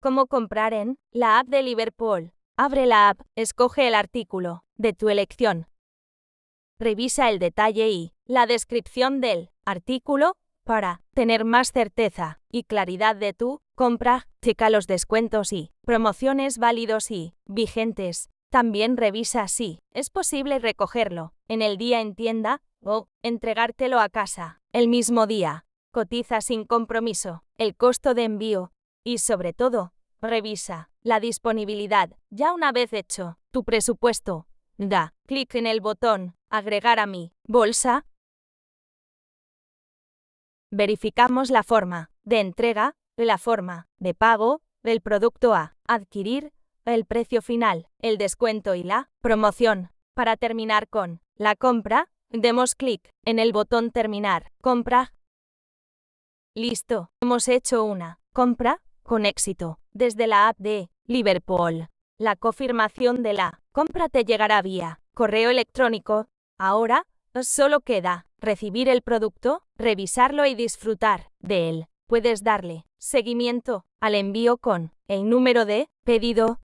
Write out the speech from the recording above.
¿Cómo comprar en la app de Liverpool? Abre la app, escoge el artículo de tu elección. Revisa el detalle y la descripción del artículo para tener más certeza y claridad de tu compra. Checa los descuentos y promociones válidos y vigentes. También revisa si es posible recogerlo en el día en tienda o entregártelo a casa el mismo día. Cotiza sin compromiso el costo de envío y sobre todo, revisa la disponibilidad. Ya una vez hecho tu presupuesto, da clic en el botón Agregar a mi bolsa. Verificamos la forma de entrega, la forma de pago, el producto a adquirir, el precio final, el descuento y la promoción. Para terminar con la compra, demos clic en el botón Terminar, compra. Listo, hemos hecho una compra con éxito, desde la app de Liverpool. La confirmación de la compra te llegará vía correo electrónico. Ahora, solo queda recibir el producto, revisarlo y disfrutar de él. Puedes darle seguimiento al envío con el número de pedido